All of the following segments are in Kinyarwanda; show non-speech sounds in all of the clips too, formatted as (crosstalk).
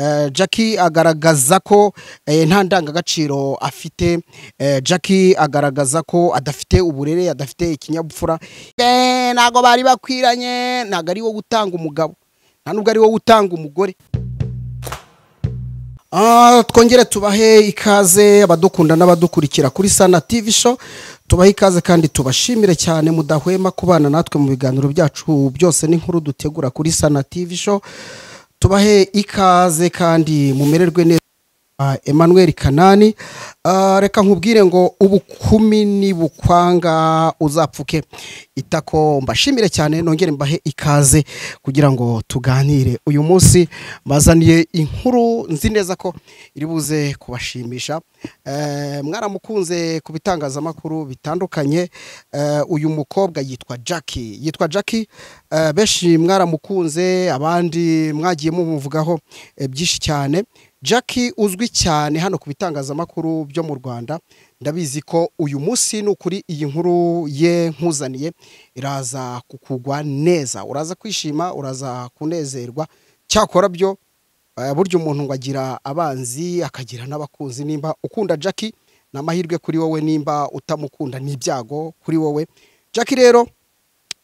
Eh, Jackie agaragaza ko eh, nta ndangagaciro afite eh, Jackie agaragaza ko adafite uburere adafite ikinyabupfura ntabwo bari bakwiranye ntabwo ari wo gutanga umugabo nta nubwo ari wo gutanga umugore ah, twongere tubahe ikaze abadukunda n'abadukurikira kuri sana TV show tubahe ikaze kandi tubashimire cyane mudahwema kubana natwe mu biganiro byacu byose n'inkuru dutegura kuri sana TV show tubahe ikaze kandi mumererwe neza emmanuel kanani Ah, reka nkubwire ngo ubukumi ni bukwanga uzapfuke itako mbashimire cyane nongere mbahe ikaze kugira ngo tuganire uyu munsi mbazaniye inkuru nzi neza ko iri kubashimisha eh, mwaramukunze ku bitangazamakuru bitandukanye eh, uyu mukobwa yitwa jackie yitwa jackie eh, benshi mwaramukunze abandi mwagiye mumuvugaho byinshi cyane Jackie uzwi cyane hano ku bitangazamakuru byo mu Rwanda ndabizi ko uyu munsi n’ukuri iyi nkuru ye nkuzaniye iraza kukugwa neza uraza kwishima uraza kunezerwa cyakora byo eh, burya umuntu ngo agira abanzi akagira n'abakunzi nimba ukunda Jackie n’amahirwe kuri wowe nimba utamukunda ni kuri wowe Jackie rero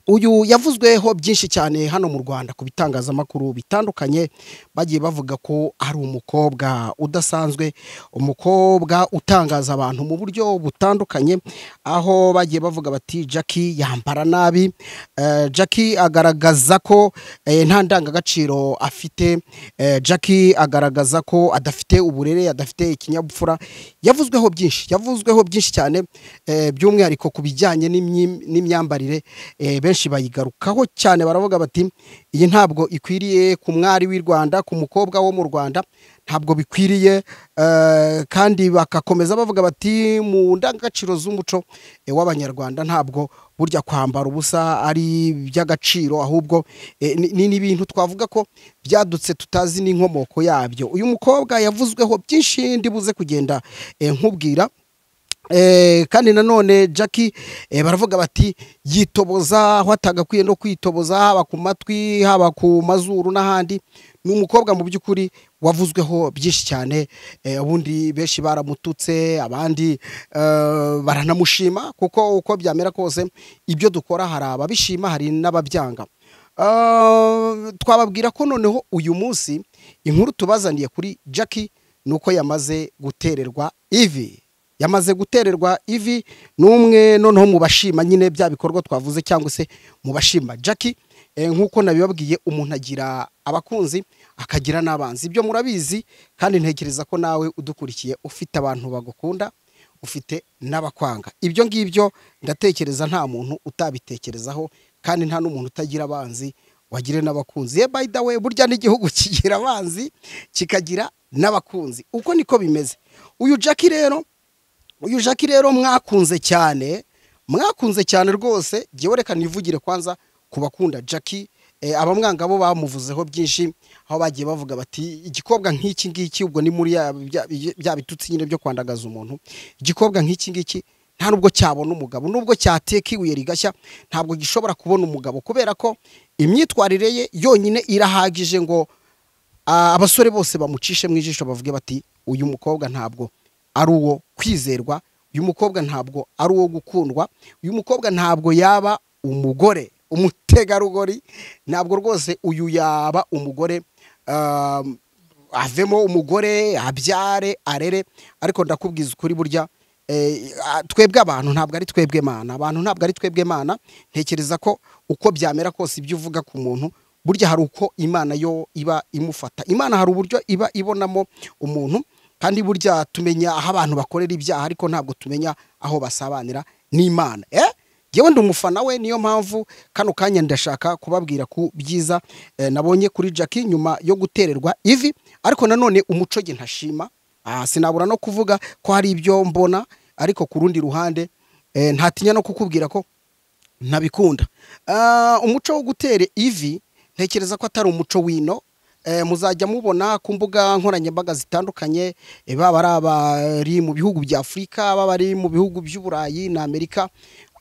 uyu yavuzweho byinshi cyane hano mu rwanda ku bitangazamakuru bitandukanye bagiye bavuga ko ari umukobwa udasanzwe umukobwa utangaza abantu mu buryo butandukanye aho bagiye bavuga bati jackie yambara nabi eh, jackie agaragaza ko eh, nta ndangagaciro afite eh, jackie agaragaza ko adafite uburere adafite ikinyabupfura yavuzweho byinshi yavuzweho byinshi cyane by'umwihariko ku bijyanye n'imyambarire benshi benshi bayigarukaho cyane baravuga bati iyi ntabwo ikwiriye ku mwari w'i rwanda ku mukobwa wo mu rwanda ntabwo bikwiriye eh, kandi bagakomeza bavuga bati mu ndangagaciro z'umuco w'abanyarwanda ntabwo burya kwambara ubusa ari iby'agaciro ahubwo eh, ni ibintu twavuga ko byadutse tutazi n'inkomoko yabyo uyu mukobwa yavuzweho byinshi ndibuze kugenda eh, nkubwira Eh, kandi nanone jackie eh, baravuga bati yitoboza aho atagakwiye no kwitoboza haba ku matwi haba ku mazuru n'ahandi ni umukobwa mu by'ukuri wavuzweho byinshi cyane eh, ubundi benshi baramututse abandi baranamushima kuko uko byamera kose ibyo dukora hari ababishima hari n'ababyanga twababwira ko noneho uyu munsi inkuru tubazaniye kuri jackie ni uko yamaze gutererwa ivi yamaze gutererwa ivi n'umwe noneho mu bashima nyine bya bikorwa twavuze cyangwa se mu bashima jackie eh, nk'uko nabibabwiye umuntu agira abakunzi akagira n'abanzi ibyo murabizi kandi ntekereza ko nawe udukurikiye ufite abantu bagukunda ufite n'abakwanga ibyo ngibyo ndatekereza nta muntu utabitekerezaho kandi nta n'umuntu utagira abanzi wagire n'abakunzi ye eh, by the way burya n'igihugu (laughs) kigira abanzi kikagira n'abakunzi uko niko bimeze uyu jackie rero uyu jackie rero mwakunze cyane mwakunze cyane rwose jyewe reka nivugire kwanza ku bakunda jackie eh, abamwanga bo bamuvuzeho byinshi aho bagiye bavuga bati igikobwa nk'iki ngiki ubwo ni muri bya bitutsi nyine byo kwandagaza umuntu igikobwa nk'iki ngiki nta nubwo cyabona umugabo nubwo cyateka ibuye rigashya ntabwo gishobora kubona umugabo kubera ko imyitwarire ye yonyine irahagije ngo ah, abasore bose bamucishe mu ijisho bavuge bati uyu mukobwa ntabwo ari uwo kwizerwa uyu mukobwa ntabwo ari uwo gukundwa uyu mukobwa ntabwo yaba umugore umutegarugori ntabwo rwose uyu yaba umugore um, avemo umugore abyare arere ariko ndakubwiza ukuri burya eh, twebwe abantu ntabwo ari twebwe mana abantu ntabwo ari twebwe mana ntekereza ko uko byamera kose ibyo uvuga ku muntu burya hari uko imana yo iba imufata imana hari uburyo iba ibonamo umuntu kandi burya tumenya aho abantu bakorera ibyaha ariko ntabwo tumenya aho basabanira n'imana eh? yewe ndi umufana we niyo mpamvu kano kanya ndashaka kubabwira ku byiza eh, nabonye kuri jackie nyuma yo gutererwa ivi ariko nanone umuco ge ntashima ah, sinabura no kuvuga ko hari ibyo mbona ariko ku rundi ruhande eh, ntatinya no kukubwira ko ntabikunda ah, umuco wo gutere ivi ntekereza ko atari umuco wino Eh, muzajya mubona ku mbuga nkoranyambaga zitandukanye eh, baba ari abari mu bihugu bya afurika baba ari mu bihugu by'uburayi na amerika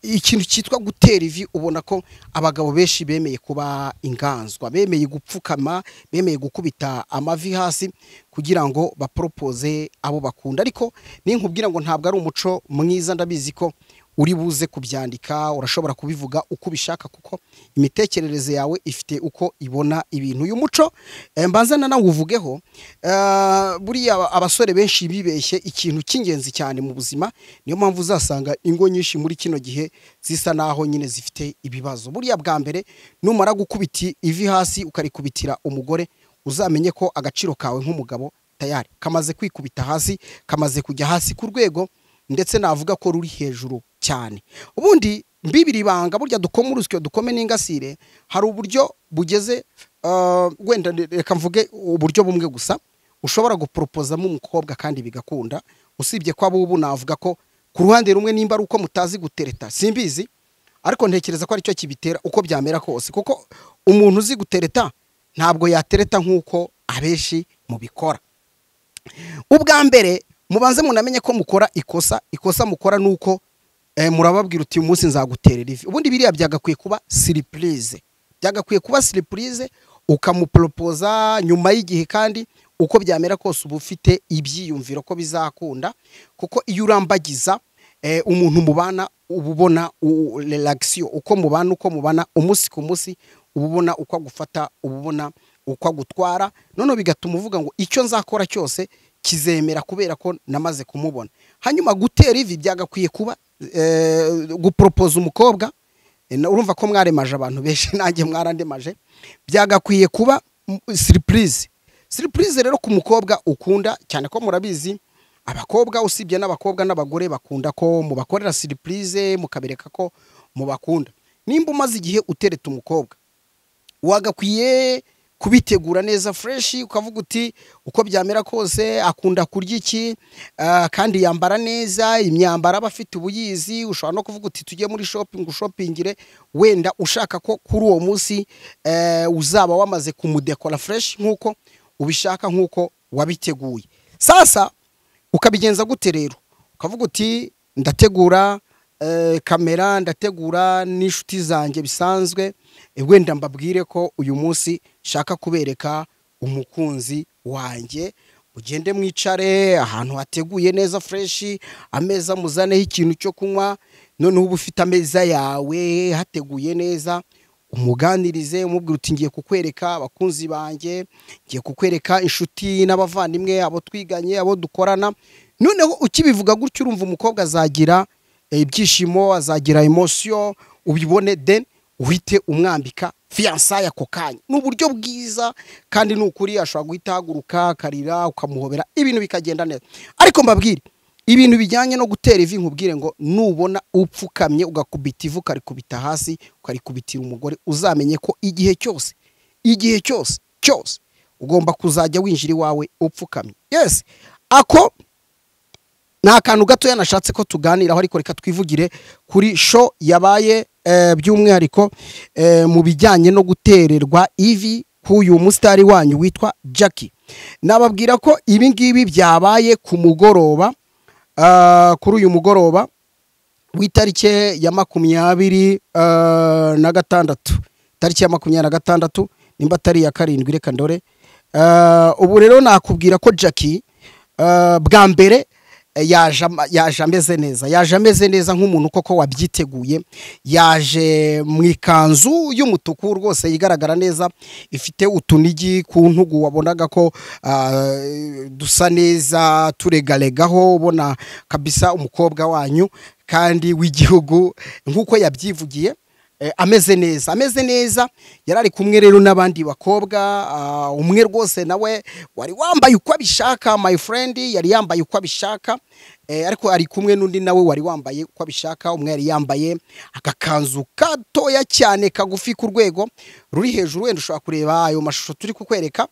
ikintu cyitwa gutera ivi ubona ko abagabo benshi bemeye kuba inganzwa bemeye gupfukama bemeye gukubita amavi hasi kugira ngo baporopoze abo bakunda ariko ninkubwira ngo ntabwo ari umuco mwiza ndabizi ko uri buze kubyandika urashobora kubivuga uko ubishaka kuko imitekerereze yawe ifite uko ibona ibintu uyu muco eh, mbanza na nawe uvugeho eh, buriya abasore benshi bibeshye ikintu cy'ingenzi cyane mu buzima niyo mpamvu uzasanga ingo nyinshi muri kino gihe zisa naho nyine zifite ibibazo buriya bwa mbere numara gukubita ivi hasi ukarikubitira umugore uzamenye ko agaciro kawe nk'umugabo tayari kamaze kwikubita hasi kamaze kujya hasi ku rwego ndetse navuga ko ruri hejuru cyane ubundi mbibiri ibanga burya dukoma urusyo dukome n'ingasire hari uburyo bugeze eh, wenda reka mvuge uburyo bumwe gusa ushobora guporopozamo umukobwa kandi bigakunda usibye ko abubu navuga ko ku ruhande rumwe nimba ari uko mutazi gutereta simbizi ariko ntekereza ko aricyo kibitera uko byamera kose kuko umuntu uzi gutereta ntabwo yatereta nk'uko abenshi mubikora ubwa mbere mubanze munamenye ko mukora ikosa ikosa mukora ni uko Eh, murababwira uti uyu munsi nzaguterera ivi ubundi biriya byagakwiye kuba siripurize byagakwiye kuba siripurize ukamuporopoza nyuma y'igihe kandi uko byamera kose ubufite ibyiyumviro ko bizakunda kuko iyo urambagiza eh, umuntu mubana ububona ubona relagisiyo uko mubana uko mubana umunsi ku munsi uba uko agufata ububona ubona uko agutwara noneho bigatuma uvuga ngo icyo nzakora cyose kizemera kubera ko namaze kumubona hanyuma gutera ivi byagakwiye kuba Eh, gupropoza umukobwa eh, urumva ko mwaremaje abantu benshi (laughs) nanjye mwarandemaje byagakwiye kuba siripurize siripurize rero ku mukobwa ukunda cyane ko murabizi abakobwa usibye n'abakobwa n'abagore bakunda ko mubakorera siripurize mukabereka ko mubakunda nimba umaze igihe utereta umukobwa wagakwiye kubitegura neza fureshi ukavuga uti uko byamera kose akunda kurya iki ah, kandi yambara neza imyambaro aba afite ubuyizi ushobora no kuvuga uti tujye muri shopingi ushopingire wenda ushaka ko kuri uwo munsi eh, uzaba wamaze kumudekora fureshi nk'uko ubishaka nk'uko wabiteguye sasa ukabigenza gute rero ukavuga uti ndategura eh, kamera ndategura n'inshuti zanjye bisanzwe eh, wenda mbabwire ko uyu munsi shaka kubereka umukunzi wanjye ugende mwicare ahantu hateguye neza fureshi ameza muzaneho ikintu cyo kunywa noneho uba ufite ameza yawe hateguye neza umuganirize umubwira uti ngiye kukwereka abakunzi banjye ngiye kukwereka inshuti n'abavandimwe abo twiganye abo dukorana noneho ukibivuga gutyo urumva umukobwa azagira eh, ibyishimo azagira emosiyo ubibone deni uhite umwambika fiyansaye ako kanya ni uburyo bwiza kandi ni ukuri ashobora guhita ahaguruka akarira ukamuhobera ibintu bikagenda neza ariko mbabwire ibintu bijyanye no gutera ivi nkubwire ngo nubona upfukamye ugakubita ivu ukarikubita hasi ukarikubitira umugore uzamenye ko igihe cyose igihe cyose cyose ugomba kuzajya winjira iwawe upfukamye yesi ako ni akantu gatoya nashatse ko tuganiraho ariko reka twivugire kuri sho yabaye Eh, by'umwihariko eh, mu bijyanye no gutererwa ivi k'uyu musitari wanyu witwa jackie nababwira ko ibi ngibi byabaye ku mugoroba eh, kuri uyu mugoroba w'itariki ya makumyabiri na gatandatu tariki ya makumyabiri na gatandatu nimba atari iya karindwi reka ndore ubu rero nakubwira ko jackie bwa mbere Eh, yaje ameze neza yaje ameze neza nk'umuntu koko wabyiteguye yaje mu ikanzu y'umutuku rwose igaragara neza ifite utunigi ku ntugu wabonaga ko ah, dusa neza turegaregaho ubona kabisa umukobwa wanyu kandi w'igihugu nk'uko yabyivugiye Eh, ameze neza ameze neza yari ari kumwe rero n'abandi bakobwa ah, umwe rwose nawe wari wambaye uko abishaka my friend yari yambaye uko abishaka eh, ariko ari kumwe n'undi nawe wari wambaye uko abishaka umwe yari yambaye akakanzu katoya cyane kagufi ku rwego ruri hejuru wenda ushobora kureba ayo mashusho turi kukwereka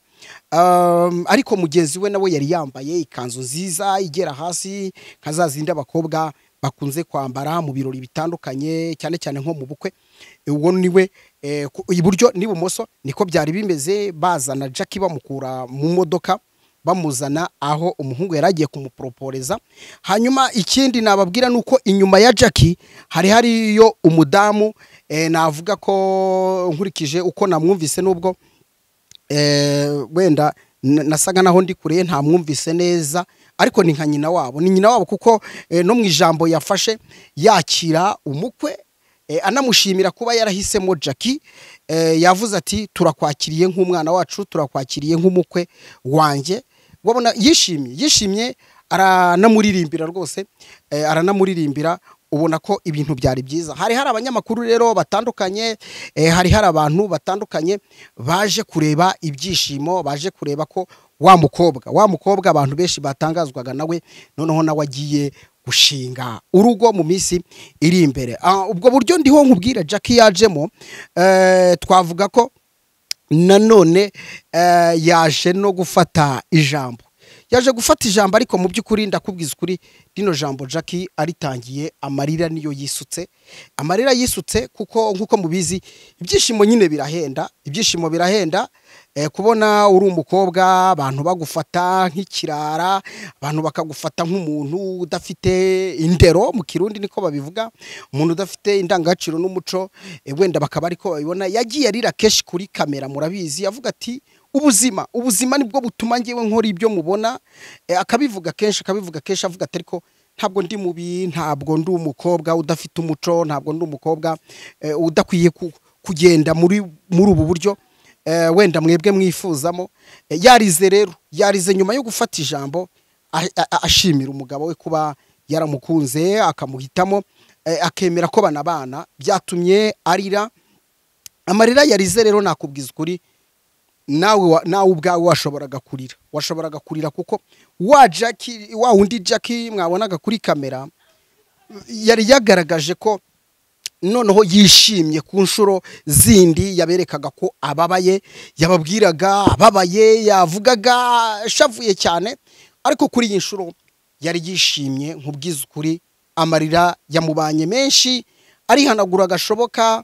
um, ariko mugenzi we nawe yari yambaye ikanzu nziza igera hasi nka za zindi abakobwa bakunze kwambara mu birori bitandukanye cyane cyane nko mu bukwe uwo niwe eh, iburyo n'ibumoso niko byari bimeze bazana jacki bamukura mu modoka bamuzana aho umuhungu yari agiye kumuporoporeza hanyuma ikindi nababwira ni uko inyuma ya jacki hari hariyo umudamu eh, navuga ko nkurikije uko namwumvise n'ubwo eh, wenda nasaga naho ndi kure ntamwumvise neza ariko ni nka nyina wabo ni nyina wabo kuko eh, no mu ijambo yafashe yakira umukwe eh, anamushimira kuba yarahisemo jackie eh, yavuze ati turakwakiriye nk'umwana wacu turakwakiriye nk'umukwe wanjye wabona yishimye yishimye aranamuririmbira rwose aranamuririmbira ubona ko ibintu byari byiza hari hari abanyamakuru rero batandukanye hari hari abantu batandukanye baje kureba ibyishimo baje kureba ko wa mukobwa wa mukobwa abantu benshi batangazwaga nawe noneho nawe agiye gushinga urugo mu minsi iri imbere ah, ubwo buryo ndiho nkubwira jackie yajemo eh, twavuga ko nanone eh, yaje no gufata ijambo yaje gufata ijambo ariko mu by'ukuri ndakubwiza ukuri rino jambo jackie aritangiye amarira niyo yisutse amarira yisutse kuko nk'uko mubizi ibyishimo nyine birahenda ibyishimo birahenda eh, kubona uri umukobwa abantu bagufata nk'ikirara abantu bakagufata nk'umuntu udafite indero mu kirundi niko babivuga umuntu udafite indangagaciro n'umuco eh, wenda bakaba ariko babibona yagiye arira kenshi kuri kamera murabizi yavuga ati ubuzima ubuzima nibwo butuma ngewe nkora ibyo mubona eh, akabivuga kenshi akabivuga kenshi avuga atari ko ntabwo ndi mubi ntabwo ndi umukobwa udafite umuco ntabwo ndi umukobwa eh, udakwiye kugenda muri ubu buryo eh, wenda mwebwe mwifuzamo yarize rero yarize nyuma yo gufata ijambo ashimira umugabo we kuba yaramukunze akamuhitamo akemera ko banabana byatumye arira amarira yarize rero nakubwiza ukuri nawe nawe ubwawe washoboraga kurira washoboraga kurira kuko wa jackie wa wundi jackie mwabonaga kuri kamera yari yagaragaje ko noneho yishimye ku nshuro zindi yaberekaga ko ababaye yababwiraga ababaye yavugaga shavuye cyane ariko kuri iyi nshuro yari yishimye nk'ubwiza ukuri amarira yamubanye menshi arihanagura gashoboka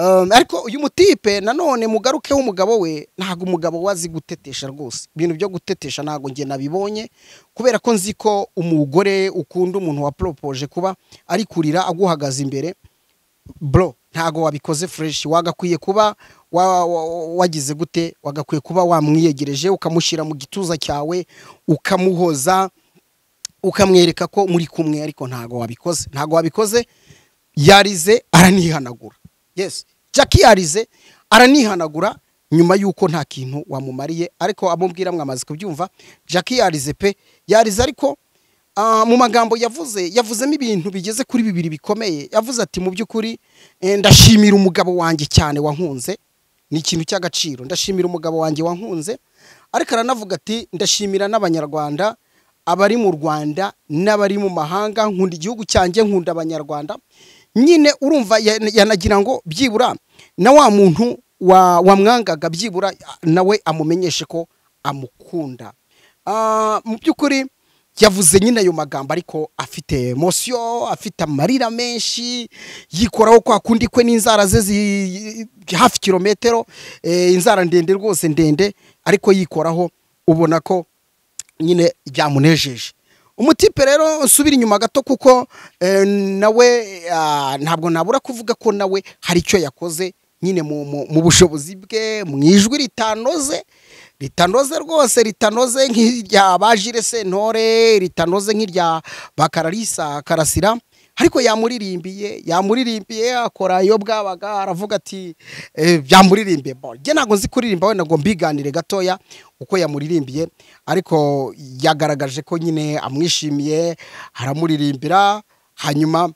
Um, ariko uyu mutipe nanone mugaruke w'umugabo we ntabwo umugabo we azi gutetesha rwose ibintu byo gutetesha ntabwo njye nabibonye kubera ko nzi ko umugore ukunda umuntu waporopoje kuba ari kurira aguhagaze imbere bro ntabwo wabikoze fureshi wagakwiye kuba wagize gute wagakwiye kuba wamwiyegereje ukamushyira mu gituza cyawe ukamuhoza ukamwereka ko muri kumwe ariko ntabwo wabikoze ntabwo wabikoze yarize aranihanagura Yes jackie yarize aranihanagura nyuma y'uko nta kintu wamumariye ariko amubwira mwamaze kubyumva jackie yarize pe yarize ariko ah, mu magambo yavuze yavuzemo ibintu bigeze kuri bibiri bikomeye yavuze ati mu by'ukuri eh, ndashimira umugabo wanjye cyane wankunze ni ikintu cy'agaciro ndashimira umugabo wanjye wankunze ariko aranavuga ati ndashimira n'abanyarwanda abari mu rwanda n'abari mu mahanga nkunda igihugu cyanjye nkunda abanyarwanda nyine urumva yanagira ngo byibura na wa muntu wamwangaga byibura nawe amumenyeshe ko amukunda ah, mu by'ukuri yavuze nyine ayo magambo ariko afite emosiyo afite amarira menshi yikoraho kwa kundi kwe n'inzara ze hafi kilometero eh, inzara ndende rwose ndende ariko yikoraho ubona ko nyine byamunejeje umutipe rero usubira inyuma gato kuko eh, nawe ah, ntabwo nabura kuvuga ko nawe hari icyo yakoze nyine mu bushobozi bwe mu ijwi ritanoze ritanoze rwose ritanoze nk'irya bajire sentore ritanoze nk'irya bakararisa karasira ariko yamuririmbiye yamuririmbiye akora iyo bwabaga aravuga ati eh, byamuririmbiye njye ntabwo nzi kuririmba wenda ngo mbiganire gatoya uko yamuririmbiye ariko yagaragaje ko nyine amwishimiye aramuririmbira hanyuma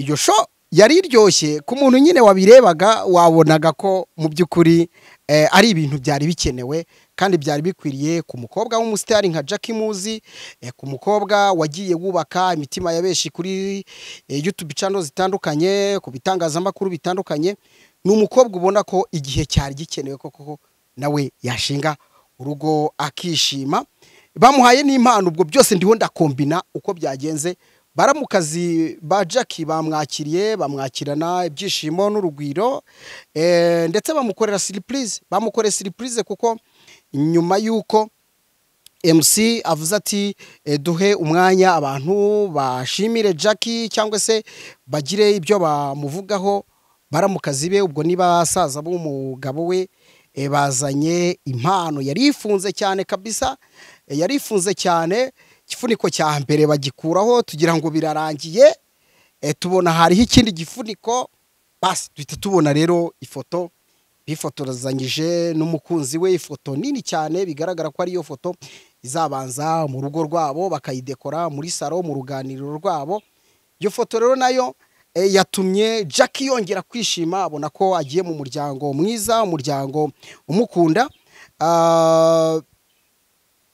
iyo sho yari iryoshye ku muntu nyine wabirebaga wabonaga ko mu by'ukuri eh, ari ibintu byari bikenewe kandi byari bikwiriye ku mukobwa w'umusitari nka Jackie Muzi eh, ku mukobwa wagiye wubaka imitima yabeshi kuri eh, YouTube channel zitandukanye ku bitangazamakuru bitandukanye ni umukobwa ubona ko igihe cyari gikenewe koko nawe yashinga urugo akishima bamuhaye n'impano ubwo byose ndiho ndakombina uko byagenze baramukazi ba Jackie bamwakiriye bamwakirana ibyishimo n'urugwiro eh, ndetse bamukorera siripurize bamukorera siripurize kuko nyuma y'uko MC avuze ati eh, duhe umwanya abantu bashimire Jackie cyangwa se bagire ibyo bamuvugaho baramukazi be ubwo niba basaza b'umugabo we eh, bazanye impano yari ifunze cyane kabisa eh, yari ifunze cyane kifuniko cya mbere bagikuraho tugira ngo birarangiye tubona hariho ikindi gifuniko basi duhita tubona rero ifoto bifotorezanyije n'umukunzi we ifoto nini cyane bigaragara ko ariyo foto izabanza mu rugo rwabo bakayidekora muri salo mu ruganiriro rwabo iyo foto rero nayo eh, yatumye Jack yongera kwishima abona ko agiye mu muryango mwiza umuryango umukunda ah,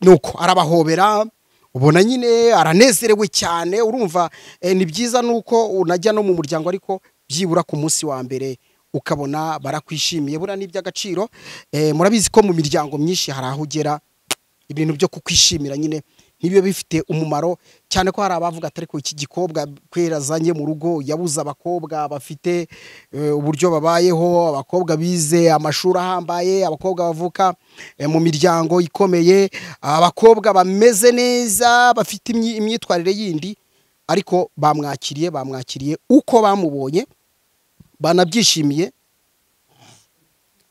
nuko arabahobera ubona nyine aranezerewe cyane urumva eh, ni byiza nuko unajya no mu muryango ariko byibura ku munsi wa mbere ukabona barakwishimiye buriya ni iby'agaciro eh, murabizi ko mu miryango myinshi harahugera ibintu byo kukwishimira nyine ntibibe bifite umumaro cyane ko hari abavuga atari ko iki gikobwa kwerazanye mu rugo yabuze abakobwa bafite eh, uburyo babayeho abakobwa bize amashuri ahambaye abakobwa bavuka eh, mu miryango ikomeye abakobwa bameze neza bafite imyitwarire yindi ariko bamwakiriye bamwakiriye uko bamubonye banabyishimiye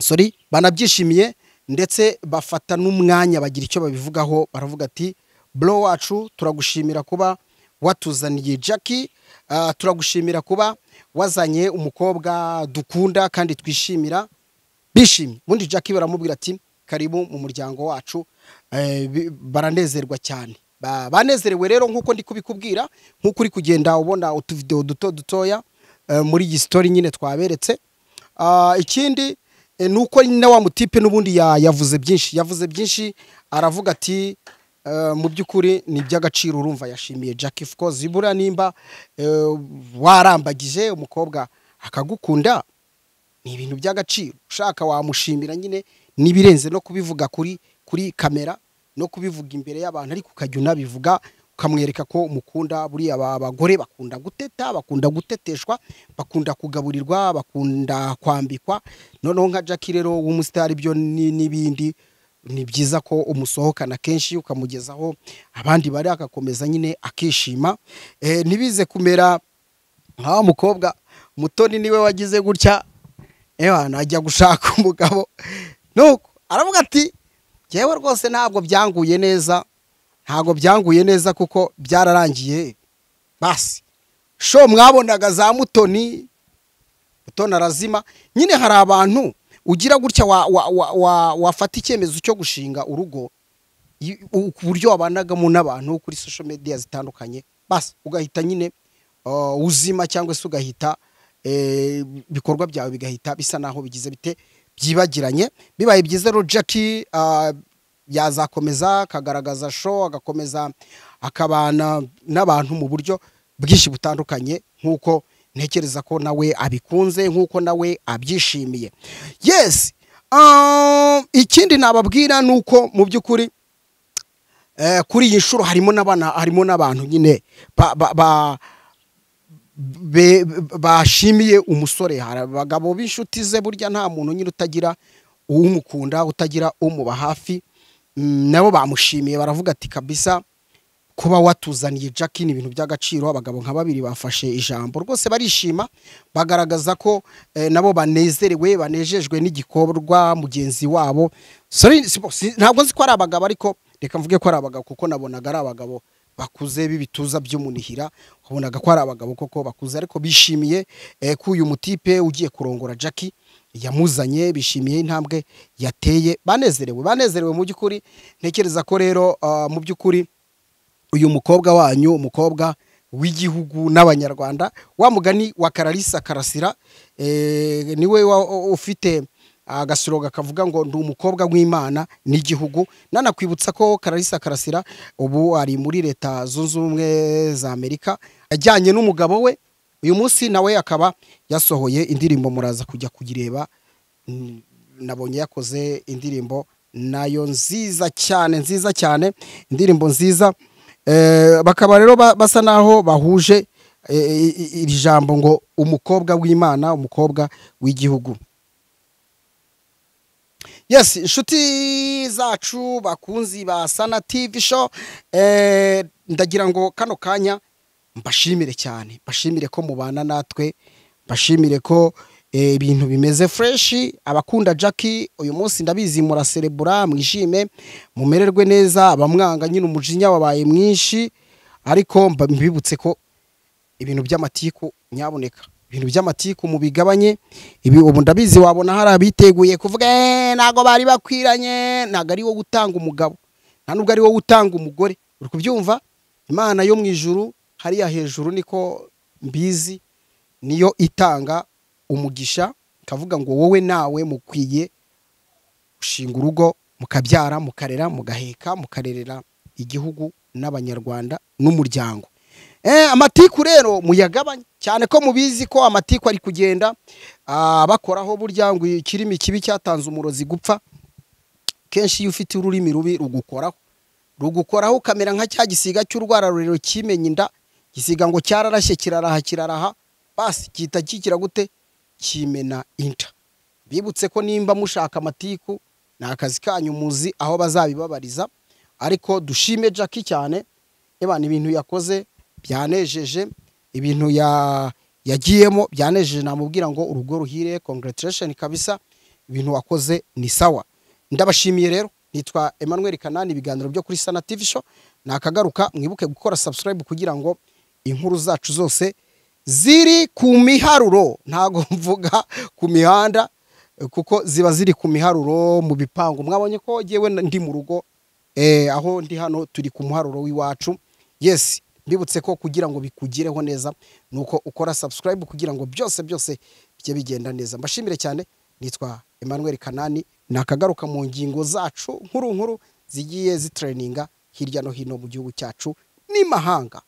sorry banabyishimiye ndetse bafata n'umwanya bagira icyo babivugaho baravuga ati bro wacu turagushimira kuba watuzaniye jackie ah, turagushimira kuba wazanye umukobwa dukunda kandi twishimira bishimye ubundi jackie baramubwira ati karibu mu muryango wacu eh, baranezerwa cyane banezerewe rero nk'uko ndi kubikubwira nk'uko uri kugenda ubona utuvidewo duto dutoya Eh, muri iyi sitori nyine twaberetse ah, ikindi eh, ni uko na wa mutipe n'ubundi yavuze byinshi yavuze byinshi aravuga ati eh, mu by'ukuri ni iby'agaciro urumva yashimiye jackie fukoze zibura nimba warambagije umukobwa akagukunda ni ibintu by'agaciro ushaka wamushimira nyine n'ibirenze no kubivuga kuri kuri kamera no kubivuga imbere y'abantu ariko ukajya unabivuga ukamwereka ko umukunda buriya abagore bakunda guteta bakunda guteteshwa bakunda kugaburirwa bakunda kwambikwa noneho nka Jackie rero w'umusitari byo n'ibindi ni byiza ko umusohokana kenshi ukamugezaho abandi bari akakomeza nyine akishima eh, ntibize kumera nka mukobwa mutoni niwe wagize gutya ewa najya gushaka umugabo nuko aravuga ati ngewe rwose ntabwo byanguye neza ntabwo byanguye neza kuko byararangiye basi sho mwabonaga za mutoni mutoni arazima nyine hari abantu ugira gutya wafata icyemezo cyo gushinga urugo ku buryo wabanagamo n'abantu kuri social media zitandukanye basi ugahita nyine uh, uzima cyangwa se ugahita ibikorwa eh, byawe bigahita bisa naho bigize bite byibagiranye bibaye byiza rero jackie uh, yazakomeza akagaragaza sho agakomeza akabana n'abantu mu buryo bwinshi butandukanye nk'uko ntekereza ko nawe abikunze nk'uko nawe abyishimiye yesi um, ikindi nababwira ni uko mu by'ukuri eh, kuri iyi nshuro harimo n'abana harimo n'abantu nyine bashimiye umusore hari abagabo b'inshuti ze burya nta muntu nyine utagira uwumukunda utagira umuba hafi Mm, nabo bamushimiye baravuga ati kabisa kuba watuzaniye jackie ibintu by'agaciro abagabo nka babiri bafashe ijambo rwose barishima bagaragaza ko eh, nabo banezerewe banejejwe n'igikorwa mugenzi wabo ntabwo nzi ko ari abagabo ariko reka mvuge ko ari abagabo kuko nabonaga ari abagabo bakuze b'ibituza by'umunihira wabonaga ko ari abagabo koko bakuze ariko bishimiye eh, ko uyu mutipe ugiye kurongora jackie yamuzanye bishimiye intambwe yateye banezerewe banezerewe mu by'ukuri ntekereza ko rero uh, mu by'ukuri uyu mukobwa wanyu umukobwa w'igihugu n'abanyarwanda wa mugani wa kararisa karasira eh, niwe ufite agasoroga kavuga ngo ndi umukobwa w'imana n'igihugu nanakwibutsa ko kararisa karasira ubu ari muri leta zunze ubumwe za amerika ajyanye n'umugabo we uyu munsi nawe akaba yasohoye indirimbo muraza kujya kugireba nabonye yakoze indirimbo nayo nziza cyane nziza cyane indirimbo nziza eh, bakaba rero basa n'aho bahuje eh, iri jambo ngo umukobwa w'imana umukobwa w'igihugu yesi inshuti zacu bakunzi ba sana tivi show eh, ndagira ngo kano kanya mbashimire cyane mbashimire ko mubana natwe mbashimire ko eh, ibintu bimeze fureshi abakunda jackie uyu munsi ndabizi muraserebura mwishime mumererwe neza abamwanga nyine umujinya wabaye mwinshi ariko mbibutse ko ibintu by'amatiku nyaboneka ibintu by'amatiku mubigabanye ibi ubu ndabizi wabona hari abiteguye kuvuga eh, ntabwo bari bakwiranye ntabwo ari wowe utanga umugabo nta nubwo ari wowe utanga umugore uri kubyumva imana yo mu ijuru hariya hejuru niko mbizi niyo itanga umugisha kavuga ngo wowe nawe mukwiye gushinga urugo mukabyara mukarera mugaheka mukarerera igihugu n'abanyarwanda n'umuryango eh, amatiku rero muyagabanye cyane ko mubizi ko amatiku ari kugenda ah, bakoraho burya ngo ikirimi kibi cyatanze umurozi gupfa kenshi iyo ufite ururimi rubi rugukoraho rugukoraho ukamera nka cya gisiga cy'urwara rurerure kimenye inda igisiga ngo cyararashye kiraraha kiraraha basi gihita kikira gute kimena inca bibutse ko nimba mushaka amatiku ni akazi kanyu muzi aho bazabibabariza ariko dushime jackie cyane ebana ibintu yakoze byanejeje ibintu ya yagiyemo byanejeje namubwira ngo urugo ruhire congratulation kabisa ibintu wakoze ni sawa ndabashimiye rero nitwa Emmanuel Kanani ibiganiro byo kuri Sana TV show nakagaruka mwibuke gukora subscribe kugira ngo inkuru zacu zose ziri ku miharuro ntago (laughs) mvuga ku mihanda kuko ziba ziri ku miharuro mu bipangu mwabonye ko ngewe ndi mu rugo eh, aho ndi hano turi ku muharuro w'iwacu yesi mbibutse ko kugira ngo bikugireho neza ni uko ukora subscribe kugira ngo byose byose bijye bigenda neza mbashimire cyane nitwa Emmanuel kanani ni akagaruka mu ngingo zacu nkuru nkuru zigiye zitreninga hirya no hino mu gihugu cyacu n'imahanga